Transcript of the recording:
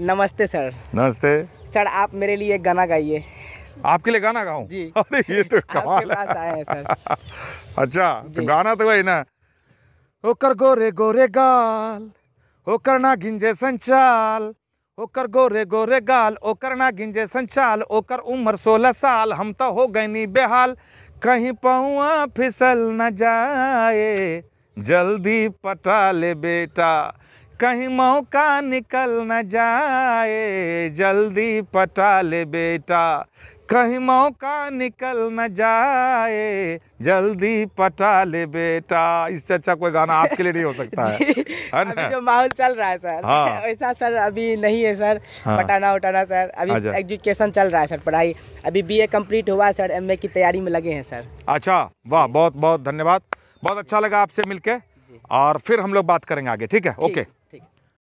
नमस्ते सर नमस्ते सर आप मेरे लिए एक गाना गाइए आपके लिए गाना गाऊं जी अरे ये तो कमाल है सर अच्छा तो गाना तो वही ना ओकर गोरे गोरे गाल ओकर ना गिंजे संचाल ओकर गोरे गोरे गाल ओकर ना गिंजे संचाल ओकर उम्र सोलह साल हम तो हो गए नी बेहाल कहीं पहुआ फिसल न जाए जल्दी पटा ले बेटा कहीं मौका निकल न जाए जल्दी पटा ले बेटा कहीं मौका निकल न जाए जल्दी पटा ले बेटा इससे अच्छा कोई गाना आपके लिए नहीं हो सकता है अभी जो माहौल चल रहा है सर हाँ। ऐसा सर अभी नहीं है सर हाँ। पटाना उटाना सर अभी एजुकेशन अच्छा। चल रहा है सर पढ़ाई अभी बीए कंप्लीट हुआ है सर एमए की तैयारी में लगे हैं सर अच्छा वाह बहुत बहुत धन्यवाद बहुत अच्छा लगा आपसे मिलकर और फिर हम लोग बात करेंगे आगे ठीक है ओके